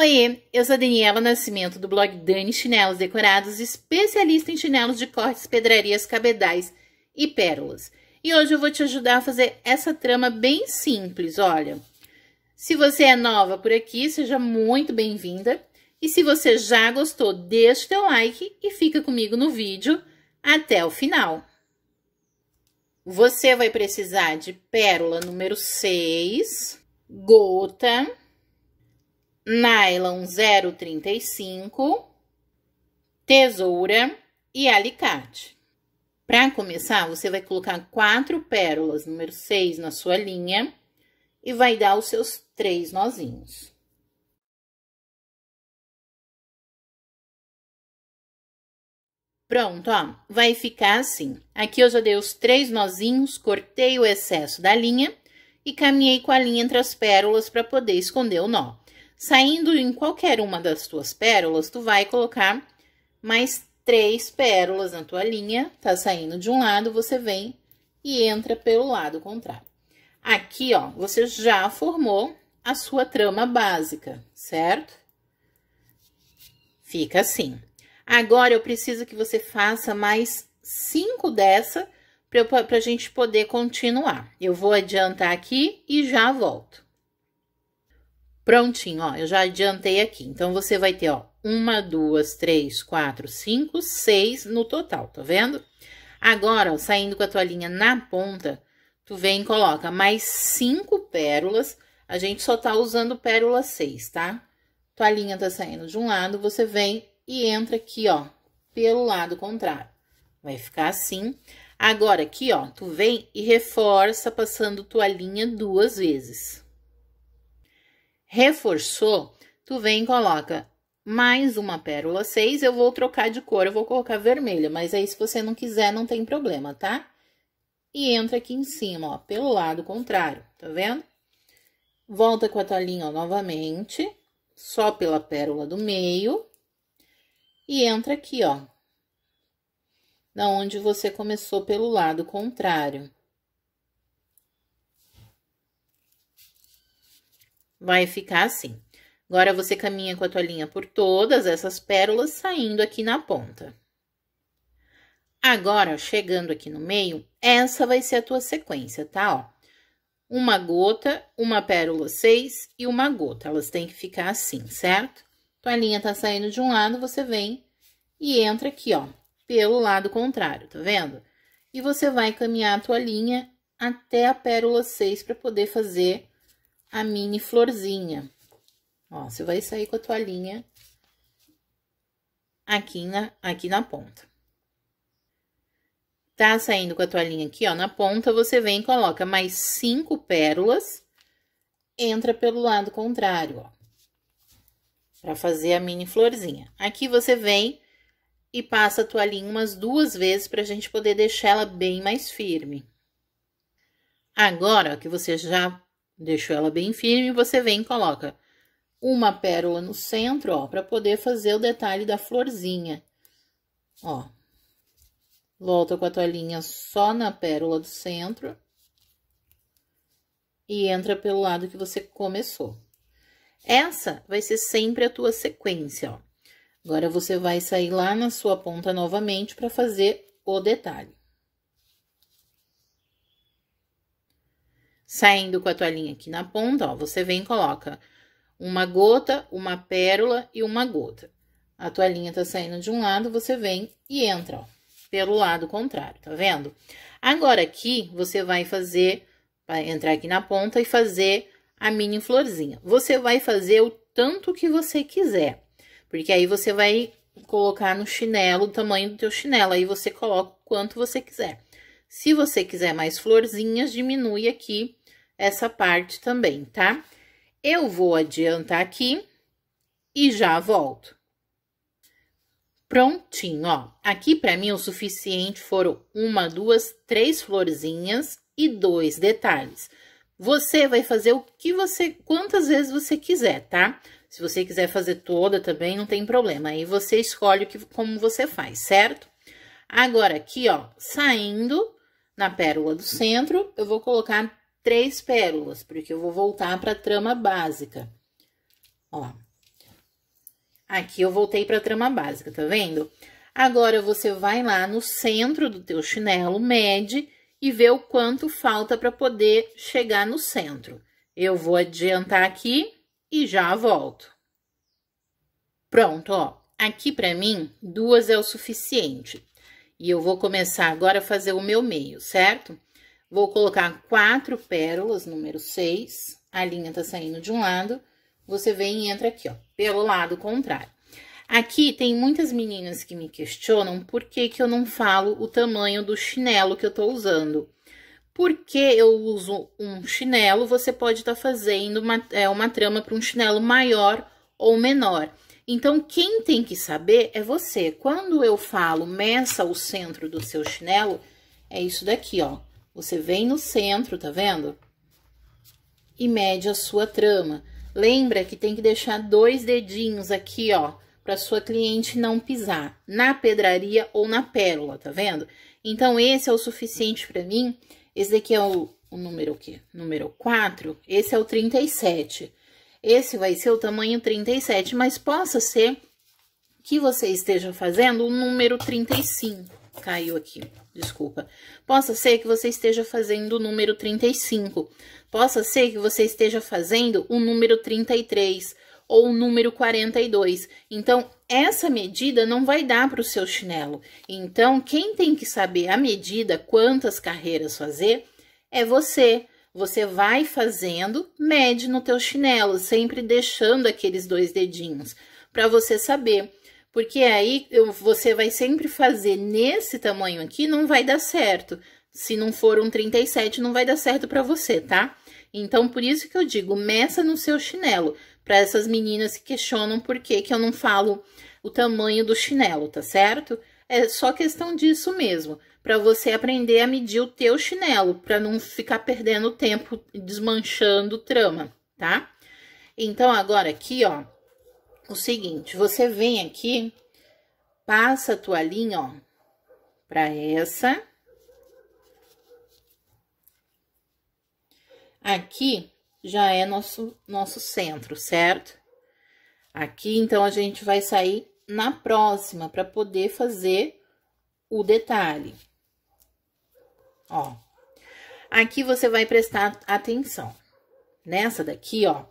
Oiê, eu sou Daniela Nascimento do blog Dani Chinelos Decorados, especialista em chinelos de cortes, pedrarias, cabedais e pérolas. E hoje eu vou te ajudar a fazer essa trama bem simples, olha. Se você é nova por aqui, seja muito bem-vinda. E se você já gostou, deixa o teu like e fica comigo no vídeo até o final. Você vai precisar de pérola número 6, gota nylon 0,35, tesoura e alicate. Para começar, você vai colocar quatro pérolas, número 6, na sua linha e vai dar os seus três nozinhos. Pronto, ó, vai ficar assim. Aqui eu já dei os três nozinhos, cortei o excesso da linha e caminhei com a linha entre as pérolas para poder esconder o nó. Saindo em qualquer uma das tuas pérolas, tu vai colocar mais três pérolas na tua linha, tá saindo de um lado, você vem e entra pelo lado contrário. Aqui, ó, você já formou a sua trama básica, certo? Fica assim. Agora, eu preciso que você faça mais cinco dessa para a gente poder continuar. Eu vou adiantar aqui e já volto. Prontinho, ó, eu já adiantei aqui. Então, você vai ter, ó, uma, duas, três, quatro, cinco, seis no total, tá vendo? Agora, ó, saindo com a toalhinha na ponta, tu vem e coloca mais cinco pérolas. A gente só tá usando pérola seis, tá? Toalhinha tá saindo de um lado, você vem e entra aqui, ó, pelo lado contrário. Vai ficar assim. Agora, aqui, ó, tu vem e reforça passando toalhinha duas vezes reforçou, tu vem e coloca mais uma pérola 6, eu vou trocar de cor, eu vou colocar vermelha, mas aí se você não quiser, não tem problema, tá? E entra aqui em cima, ó, pelo lado contrário, tá vendo? Volta com a toalhinha ó, novamente, só pela pérola do meio, e entra aqui, ó, da onde você começou pelo lado contrário. vai ficar assim. Agora, você caminha com a linha por todas essas pérolas, saindo aqui na ponta. Agora, chegando aqui no meio, essa vai ser a tua sequência, tá? Ó, uma gota, uma pérola 6 e uma gota. Elas têm que ficar assim, certo? linha tá saindo de um lado, você vem e entra aqui, ó, pelo lado contrário, tá vendo? E você vai caminhar a linha até a pérola 6 para poder fazer a mini florzinha. Ó, você vai sair com a toalhinha aqui na, aqui na ponta. Tá saindo com a toalhinha aqui, ó, na ponta, você vem e coloca mais cinco pérolas, entra pelo lado contrário, ó, pra fazer a mini florzinha. Aqui você vem e passa a toalhinha umas duas vezes pra gente poder deixar ela bem mais firme. Agora, ó, que você já Deixou ela bem firme, você vem e coloca uma pérola no centro, ó, para poder fazer o detalhe da florzinha. Ó. Volta com a toalhinha só na pérola do centro. E entra pelo lado que você começou. Essa vai ser sempre a tua sequência, ó. Agora, você vai sair lá na sua ponta novamente para fazer o detalhe. Saindo com a toalhinha aqui na ponta, ó, você vem e coloca uma gota, uma pérola e uma gota. A toalhinha tá saindo de um lado, você vem e entra, ó, pelo lado contrário, tá vendo? Agora aqui, você vai fazer, vai entrar aqui na ponta e fazer a mini florzinha. Você vai fazer o tanto que você quiser, porque aí você vai colocar no chinelo o tamanho do teu chinelo, aí você coloca o quanto você quiser. Se você quiser mais florzinhas, diminui aqui essa parte também, tá? Eu vou adiantar aqui e já volto. Prontinho, ó. Aqui, para mim, o suficiente foram uma, duas, três florzinhas e dois detalhes. Você vai fazer o que você, quantas vezes você quiser, tá? Se você quiser fazer toda também, não tem problema. Aí você escolhe o que, como você faz, certo? Agora, aqui, ó, saindo na pérola do centro, eu vou colocar três pérolas, porque eu vou voltar para a trama básica. Ó, aqui eu voltei para a trama básica, tá vendo? Agora, você vai lá no centro do teu chinelo, mede e vê o quanto falta para poder chegar no centro. Eu vou adiantar aqui e já volto. Pronto, ó. Aqui para mim, duas é o suficiente. E eu vou começar agora a fazer o meu meio, certo? Vou colocar quatro pérolas, número seis. A linha tá saindo de um lado. Você vem e entra aqui, ó, pelo lado contrário. Aqui tem muitas meninas que me questionam por que, que eu não falo o tamanho do chinelo que eu tô usando. Porque eu uso um chinelo, você pode estar tá fazendo uma, é, uma trama para um chinelo maior ou menor. Então, quem tem que saber é você. Quando eu falo meça o centro do seu chinelo, é isso daqui, ó. Você vem no centro, tá vendo? E mede a sua trama. Lembra que tem que deixar dois dedinhos aqui, ó, para sua cliente não pisar na pedraria ou na pérola, tá vendo? Então, esse é o suficiente para mim. Esse daqui é o, o número o quê? Número 4. Esse é o 37. Esse vai ser o tamanho 37, mas possa ser que você esteja fazendo o número 35 caiu aqui, desculpa. Possa ser que você esteja fazendo o número 35. Possa ser que você esteja fazendo o número 33 ou o número 42. Então, essa medida não vai dar para o seu chinelo. Então, quem tem que saber a medida, quantas carreiras fazer, é você. Você vai fazendo, mede no teu chinelo, sempre deixando aqueles dois dedinhos, para você saber porque aí eu, você vai sempre fazer nesse tamanho aqui, não vai dar certo. Se não for um 37, não vai dar certo para você, tá? Então, por isso que eu digo, meça no seu chinelo. Para essas meninas que questionam por que, que eu não falo o tamanho do chinelo, tá certo? É só questão disso mesmo, para você aprender a medir o teu chinelo, para não ficar perdendo tempo desmanchando trama, tá? Então, agora aqui, ó, o seguinte, você vem aqui, passa a toalhinha, ó, para essa. Aqui já é nosso, nosso centro, certo? Aqui, então, a gente vai sair na próxima para poder fazer o detalhe. Ó, aqui você vai prestar atenção. Nessa daqui, ó,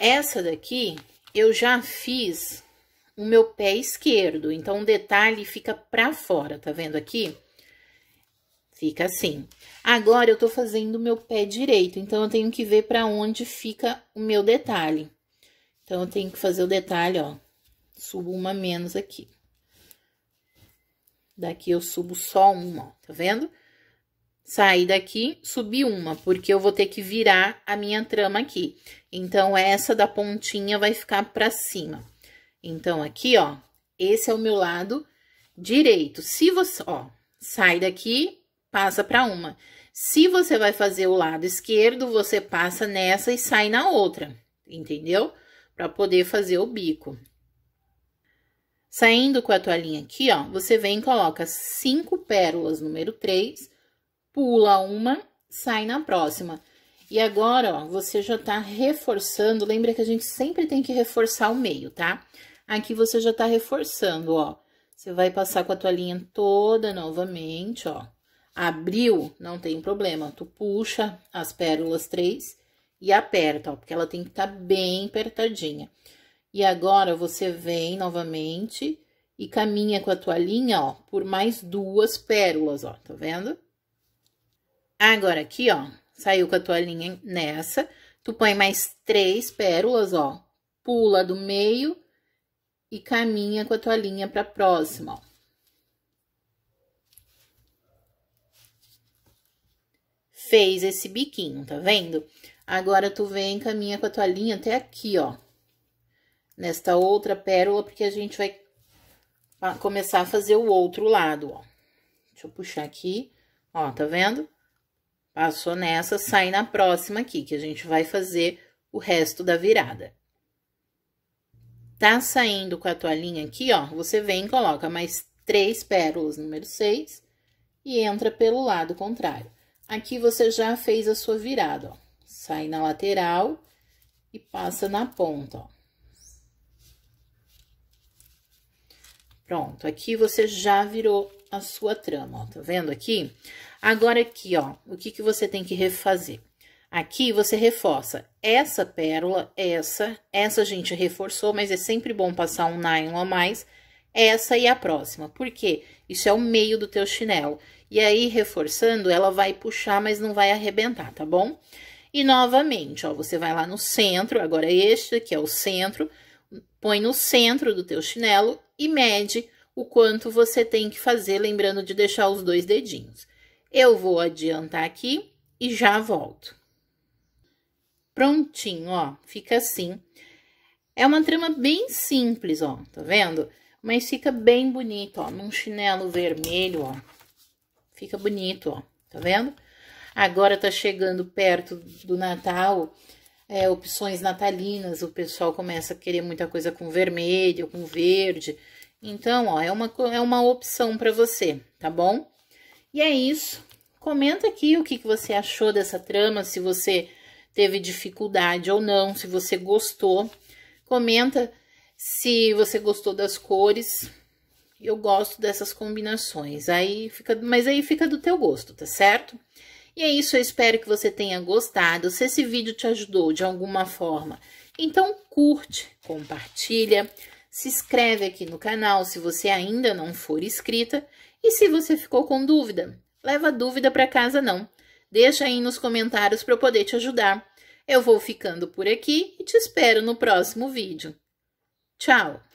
essa daqui, eu já fiz o meu pé esquerdo, então o detalhe fica pra fora, tá vendo aqui? Fica assim. Agora, eu tô fazendo o meu pé direito, então eu tenho que ver pra onde fica o meu detalhe. Então, eu tenho que fazer o detalhe, ó, subo uma menos aqui. Daqui eu subo só uma, ó, tá vendo? Tá vendo? sair daqui, subir uma, porque eu vou ter que virar a minha trama aqui. Então, essa da pontinha vai ficar pra cima. Então, aqui, ó, esse é o meu lado direito. Se você, ó, sai daqui, passa pra uma. Se você vai fazer o lado esquerdo, você passa nessa e sai na outra, entendeu? Pra poder fazer o bico. Saindo com a toalhinha aqui, ó, você vem e coloca cinco pérolas número três pula uma, sai na próxima. E agora, ó, você já tá reforçando, lembra que a gente sempre tem que reforçar o meio, tá? Aqui você já tá reforçando, ó. Você vai passar com a tua linha toda novamente, ó. Abriu, não tem problema, tu puxa as pérolas três e aperta, ó, porque ela tem que estar tá bem apertadinha. E agora, você vem novamente e caminha com a tua linha, ó, por mais duas pérolas, ó, tá vendo? Agora, aqui, ó, saiu com a tua linha nessa, tu põe mais três pérolas, ó, pula do meio e caminha com a tua linha pra próxima, ó. Fez esse biquinho, tá vendo? Agora, tu vem e caminha com a tua linha até aqui, ó. Nesta outra pérola, porque a gente vai começar a fazer o outro lado, ó. Deixa eu puxar aqui, ó, tá vendo? Passou ah, nessa, sai na próxima aqui, que a gente vai fazer o resto da virada. Tá saindo com a toalhinha aqui, ó, você vem e coloca mais três pérolas número seis, e entra pelo lado contrário. Aqui você já fez a sua virada, ó. Sai na lateral e passa na ponta, ó. Pronto, aqui você já virou a sua trama, ó, tá vendo aqui? Agora aqui, ó, o que, que você tem que refazer? Aqui você reforça essa pérola, essa, essa a gente reforçou, mas é sempre bom passar um nylon a mais, essa e a próxima, porque isso é o meio do teu chinelo. E aí, reforçando, ela vai puxar, mas não vai arrebentar, tá bom? E novamente, ó, você vai lá no centro, agora é este aqui é o centro, põe no centro do teu chinelo e mede o quanto você tem que fazer, lembrando de deixar os dois dedinhos. Eu vou adiantar aqui e já volto. Prontinho, ó, fica assim. É uma trama bem simples, ó, tá vendo? Mas fica bem bonito, ó, num chinelo vermelho, ó. Fica bonito, ó, tá vendo? Agora tá chegando perto do Natal, é, opções natalinas, o pessoal começa a querer muita coisa com vermelho, com verde. Então, ó, é uma, é uma opção para você, tá bom? E é isso. Comenta aqui o que, que você achou dessa trama, se você teve dificuldade ou não, se você gostou. Comenta se você gostou das cores. Eu gosto dessas combinações. Aí fica, mas aí fica do teu gosto, tá certo? E é isso, eu espero que você tenha gostado. Se esse vídeo te ajudou de alguma forma, então curte, compartilha, se inscreve aqui no canal se você ainda não for inscrita. E se você ficou com dúvida, leva dúvida para casa não. Deixa aí nos comentários para eu poder te ajudar. Eu vou ficando por aqui e te espero no próximo vídeo. Tchau!